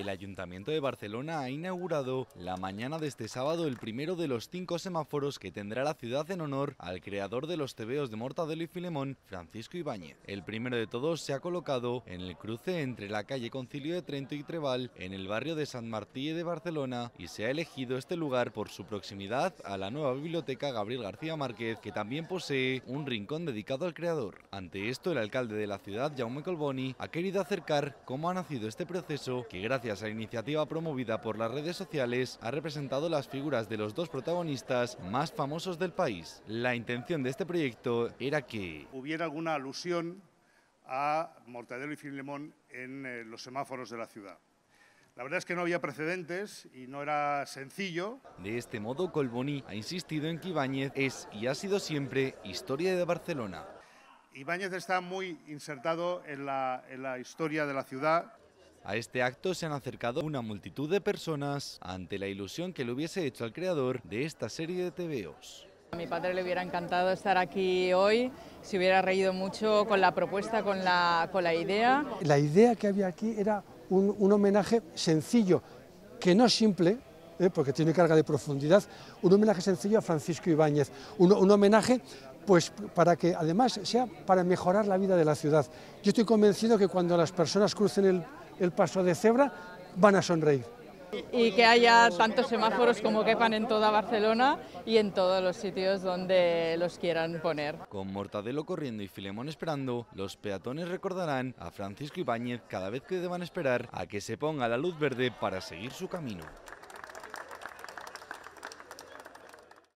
El Ayuntamiento de Barcelona ha inaugurado la mañana de este sábado el primero de los cinco semáforos que tendrá la ciudad en honor al creador de los tebeos de Mortadelo y Filemón, Francisco Ibáñez. El primero de todos se ha colocado en el cruce entre la calle Concilio de Trento y Trebal, en el barrio de San Martí de Barcelona, y se ha elegido este lugar por su proximidad a la nueva biblioteca Gabriel García Márquez, que también posee un rincón dedicado al creador. Ante esto, el alcalde de la ciudad, Jaume Colboni, ha querido acercar cómo ha nacido este proceso que gracias gracias a la iniciativa promovida por las redes sociales, ha representado las figuras de los dos protagonistas más famosos del país. La intención de este proyecto era que... Hubiera alguna alusión a Mortadelo y Filemón en eh, los semáforos de la ciudad. La verdad es que no había precedentes y no era sencillo. De este modo, Colboni ha insistido en que Ibáñez es y ha sido siempre historia de Barcelona. Ibáñez está muy insertado en la, en la historia de la ciudad. A este acto se han acercado una multitud de personas ante la ilusión que le hubiese hecho al creador de esta serie de TVOs. A mi padre le hubiera encantado estar aquí hoy, se hubiera reído mucho con la propuesta, con la, con la idea. La idea que había aquí era un, homenaje sencillo, que no simple, ¿eh? porque tiene carga de profundidad, un homenaje sencillo a Francisco Ibáñez, un, un, homenaje pues para que además sea para mejorar la vida de la ciudad. Yo estoy convencido que cuando las personas crucen el, el paso de cebra, van a sonreír. Y que haya tantos semáforos como quepan en toda Barcelona y en todos los sitios donde los quieran poner. Con Mortadelo corriendo y Filemón esperando, los peatones recordarán a Francisco Ibáñez cada vez que deban esperar a que se ponga la luz verde para seguir su camino.